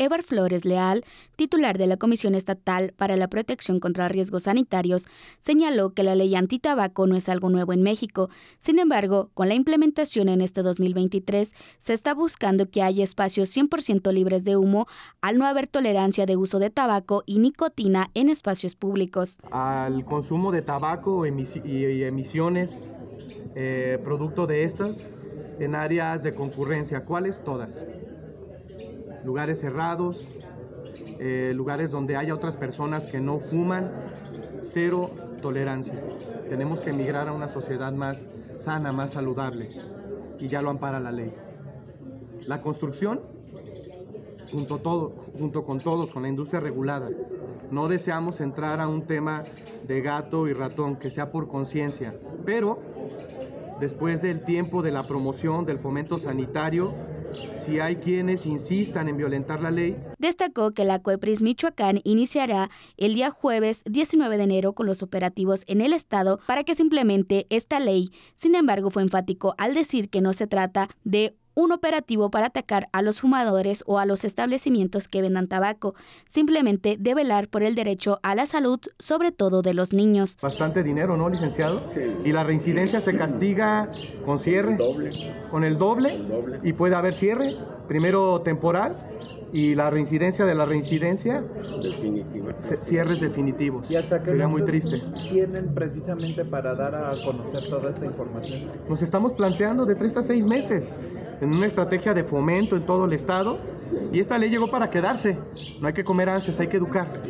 Evar Flores Leal, titular de la Comisión Estatal para la Protección contra Riesgos Sanitarios, señaló que la ley antitabaco no es algo nuevo en México. Sin embargo, con la implementación en este 2023, se está buscando que haya espacios 100% libres de humo al no haber tolerancia de uso de tabaco y nicotina en espacios públicos. Al consumo de tabaco y emisiones eh, producto de estas en áreas de concurrencia, ¿cuáles? Todas lugares cerrados, eh, lugares donde haya otras personas que no fuman, cero tolerancia. Tenemos que emigrar a una sociedad más sana, más saludable, y ya lo ampara la ley. La construcción, junto, todo, junto con todos, con la industria regulada, no deseamos entrar a un tema de gato y ratón, que sea por conciencia, pero después del tiempo de la promoción, del fomento sanitario, si hay quienes insistan en violentar la ley. Destacó que la COEPRIS Michoacán iniciará el día jueves 19 de enero con los operativos en el Estado para que se implemente esta ley. Sin embargo, fue enfático al decir que no se trata de un operativo para atacar a los fumadores o a los establecimientos que vendan tabaco, simplemente de velar por el derecho a la salud, sobre todo de los niños. Bastante dinero, ¿no, licenciado? Sí. Y la reincidencia se castiga con cierre. Doble. Con el doble. Y puede haber cierre, primero temporal y la reincidencia de la reincidencia, Definitiva. cierres definitivos. ¿Y hasta qué Sería muy triste. tienen precisamente para dar a conocer toda esta información? Nos estamos planteando de tres a seis meses en una estrategia de fomento en todo el estado y esta ley llegó para quedarse. No hay que comer ansias, hay que educar,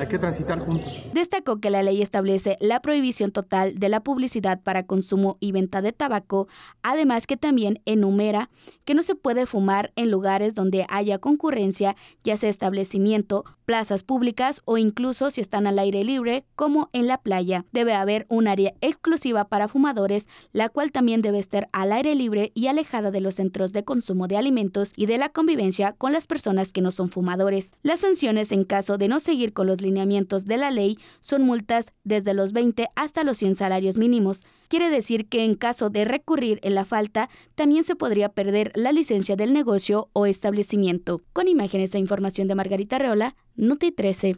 hay que transitar juntos. Destacó que la ley establece la prohibición total de la publicidad para consumo y venta de tabaco, además que también enumera que no se puede fumar en lugares donde haya concurrencia, ya sea establecimiento, plazas públicas o incluso si están al aire libre, como en la playa. Debe haber un área exclusiva para fumadores, la cual también debe estar al aire libre y alejada de los centros de consumo de alimentos y de la convivencia con las personas que no son fumadores. Las sanciones en caso de no seguir con los lineamientos de la ley son multas desde los 20 hasta los 100 salarios mínimos. Quiere decir que en caso de recurrir en la falta, también se podría perder la licencia del negocio o establecimiento. Con imágenes e información de Margarita Reola, Noti 13.